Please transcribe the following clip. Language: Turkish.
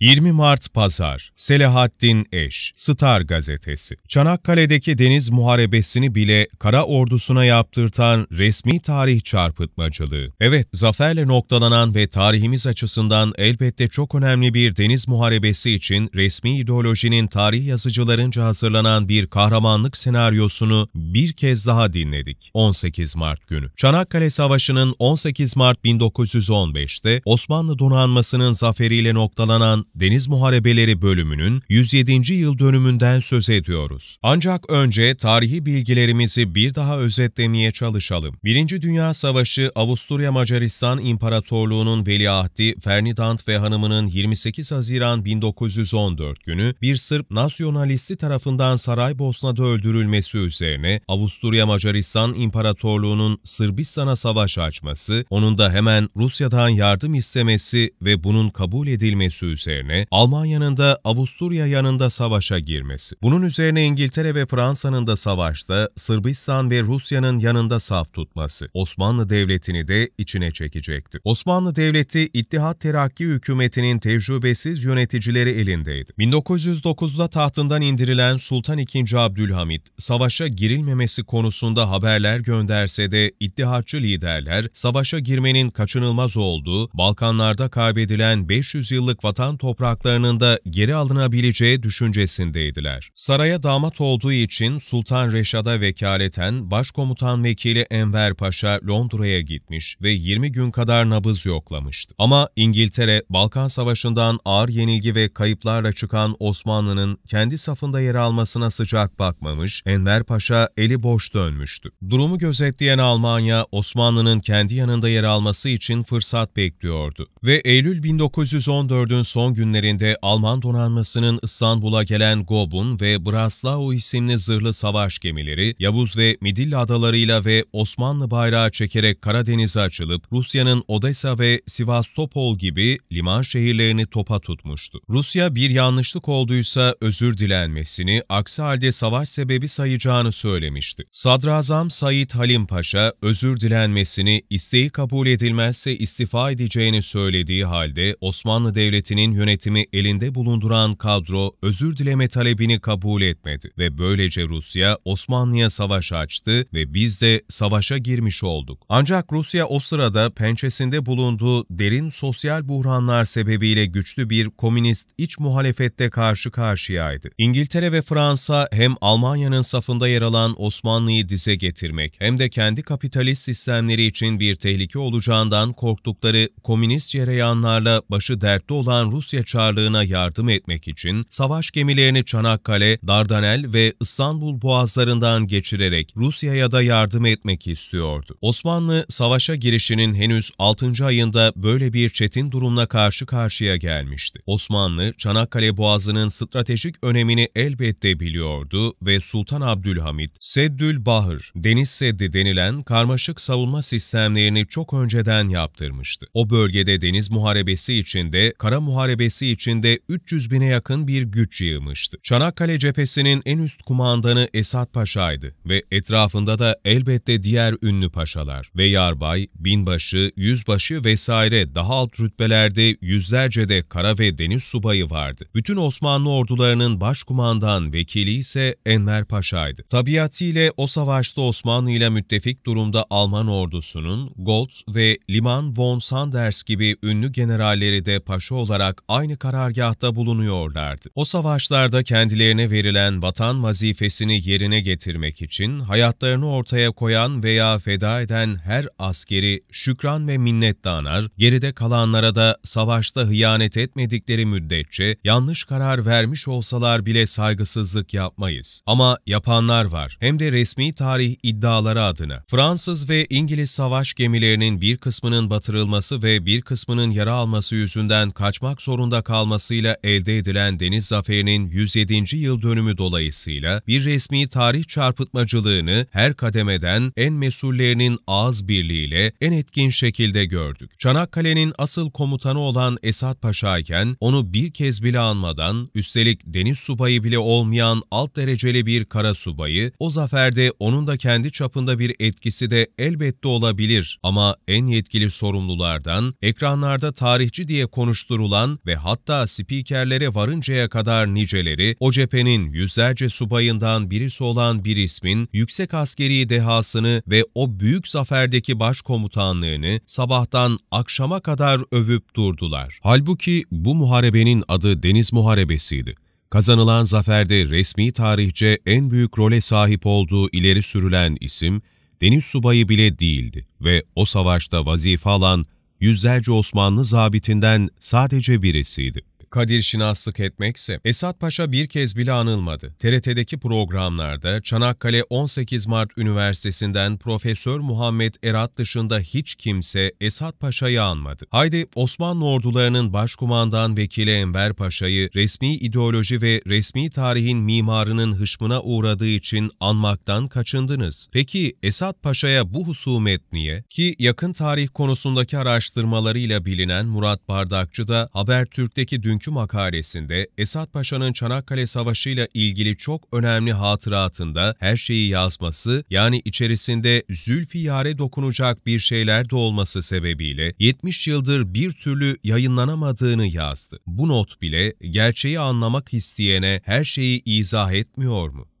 20 Mart Pazar, Selahattin Eş, Star Gazetesi. Çanakkale'deki deniz muharebesini bile kara ordusuna yaptırtan resmi tarih çarpıtmacılığı. Evet, zaferle noktalanan ve tarihimiz açısından elbette çok önemli bir deniz muharebesi için resmi ideolojinin tarih yazıcılarınca hazırlanan bir kahramanlık senaryosunu bir kez daha dinledik. 18 Mart günü. Çanakkale Savaşı'nın 18 Mart 1915'te Osmanlı donanmasının zaferiyle noktalanan Deniz Muharebeleri bölümünün 107. yıl dönümünden söz ediyoruz. Ancak önce tarihi bilgilerimizi bir daha özetlemeye çalışalım. Birinci Dünya Savaşı Avusturya-Macaristan İmparatorluğu'nun veliahdi Ferdinand ve hanımının 28 Haziran 1914 günü bir Sırp nasyonalisti tarafından Saraybosna'da öldürülmesi üzerine Avusturya-Macaristan İmparatorluğu'nun Sırbistan'a savaş açması, onun da hemen Rusya'dan yardım istemesi ve bunun kabul edilmesi üzerine yerine Almanya'nın da Avusturya yanında savaşa girmesi. Bunun üzerine İngiltere ve Fransa'nın da savaşta Sırbistan ve Rusya'nın yanında saf tutması Osmanlı Devleti'ni de içine çekecekti. Osmanlı Devleti İttihat Terakki hükümetinin tecrübesiz yöneticileri elindeydi. 1909'da tahtından indirilen Sultan II. Abdülhamit, savaşa girilmemesi konusunda haberler gönderse de İttihatçı liderler savaşa girmenin kaçınılmaz olduğu, Balkanlarda kaybedilen 500 yıllık vatan toprağı topraklarının da geri alınabileceği düşüncesindeydiler. Saraya damat olduğu için Sultan Reşad'a vekaleten Başkomutan Vekili Enver Paşa Londra'ya gitmiş ve 20 gün kadar nabız yoklamıştı. Ama İngiltere, Balkan Savaşı'ndan ağır yenilgi ve kayıplarla çıkan Osmanlı'nın kendi safında yer almasına sıcak bakmamış, Enver Paşa eli boş dönmüştü. Durumu gözetleyen Almanya, Osmanlı'nın kendi yanında yer alması için fırsat bekliyordu ve Eylül 1914'ün son son günlerinde Alman donanmasının İstanbul'a gelen Gobun ve Braslau isimli zırhlı savaş gemileri, Yavuz ve Midilli adalarıyla ve Osmanlı bayrağı çekerek Karadeniz'e açılıp Rusya'nın Odessa ve Sivastopol gibi liman şehirlerini topa tutmuştu. Rusya bir yanlışlık olduysa özür dilenmesini, aksi halde savaş sebebi sayacağını söylemişti. Sadrazam Said Halim Paşa, özür dilenmesini, isteği kabul edilmezse istifa edeceğini söylediği halde Osmanlı Devleti'nin yönetimi elinde bulunduran kadro özür dileme talebini kabul etmedi ve böylece Rusya Osmanlı'ya savaş açtı ve biz de savaşa girmiş olduk. Ancak Rusya o sırada pençesinde bulunduğu derin sosyal buhranlar sebebiyle güçlü bir komünist iç muhalefette karşı karşıyaydı. İngiltere ve Fransa hem Almanya'nın safında yer alan Osmanlı'yı dize getirmek hem de kendi kapitalist sistemleri için bir tehlike olacağından korktukları komünist cereyanlarla başı dertte olan Rus Rusya Çarlığı'na yardım etmek için savaş gemilerini Çanakkale, Dardanel ve İstanbul boğazlarından geçirerek Rusya'ya da yardım etmek istiyordu. Osmanlı savaşa girişinin henüz 6. ayında böyle bir çetin durumla karşı karşıya gelmişti. Osmanlı, Çanakkale boğazının stratejik önemini elbette biliyordu ve Sultan Abdülhamit, Seddül Bahır, Deniz Seddi denilen karmaşık savunma sistemlerini çok önceden yaptırmıştı. O bölgede deniz muharebesi içinde kara muharebe muharebesi içinde 300 bine yakın bir güç yığmıştı. Çanakkale cephesinin en üst kumandanı Esat Paşa'ydı ve etrafında da elbette diğer ünlü paşalar ve yarbay, binbaşı, yüzbaşı vesaire daha alt rütbelerde yüzlerce de kara ve deniz subayı vardı. Bütün Osmanlı ordularının başkumandan vekili ise Enver Paşa'ydı. Tabiatiyle o savaşta Osmanlı ile müttefik durumda Alman ordusunun Goltz ve Liman von Sanders gibi ünlü generalleri de paşa olarak aynı karargahta bulunuyorlardı. O savaşlarda kendilerine verilen vatan vazifesini yerine getirmek için hayatlarını ortaya koyan veya feda eden her askeri şükran ve minnet danar, geride kalanlara da savaşta hıyanet etmedikleri müddetçe yanlış karar vermiş olsalar bile saygısızlık yapmayız. Ama yapanlar var. Hem de resmi tarih iddiaları adına. Fransız ve İngiliz savaş gemilerinin bir kısmının batırılması ve bir kısmının yara alması yüzünden kaçmak zorunda zorunda kalmasıyla elde edilen deniz zaferinin 107. yıl dönümü dolayısıyla bir resmi tarih çarpıtmacılığını her kademeden en mesullerinin ağız birliğiyle en etkin şekilde gördük. Çanakkale'nin asıl komutanı olan Esat Paşa iken onu bir kez bile anmadan, üstelik deniz subayı bile olmayan alt dereceli bir kara subayı, o zaferde onun da kendi çapında bir etkisi de elbette olabilir ama en yetkili sorumlulardan, ekranlarda tarihçi diye konuşturulan ve ve hatta spikerlere varıncaya kadar niceleri, o cephenin yüzlerce subayından birisi olan bir ismin yüksek askeri dehasını ve o büyük zaferdeki başkomutanlığını sabahtan akşama kadar övüp durdular. Halbuki bu muharebenin adı Deniz Muharebesi'ydi. Kazanılan zaferde resmi tarihçe en büyük role sahip olduğu ileri sürülen isim, deniz subayı bile değildi ve o savaşta vazife alan yüzlerce Osmanlı zabitinden sadece birisiydi kadir şinaslık etmekse Esat Paşa bir kez bile anılmadı. TRT'deki programlarda Çanakkale 18 Mart Üniversitesi'nden Profesör Muhammed Erat dışında hiç kimse Esat Paşa'yı anmadı. Haydi Osmanlı ordularının başkumandan vekili Enver Paşa'yı resmi ideoloji ve resmi tarihin mimarının hışmına uğradığı için anmaktan kaçındınız. Peki Esat Paşa'ya bu husumet niye? Ki yakın tarih konusundaki araştırmalarıyla bilinen Murat Bardakçı da Habertürk'teki dünkü bugünkü makalesinde Esat Paşa'nın Çanakkale Savaşı ile ilgili çok önemli hatıratında her şeyi yazması yani içerisinde Zülfiyar'e dokunacak bir şeyler de olması sebebiyle 70 yıldır bir türlü yayınlanamadığını yazdı. Bu not bile gerçeği anlamak isteyene her şeyi izah etmiyor mu?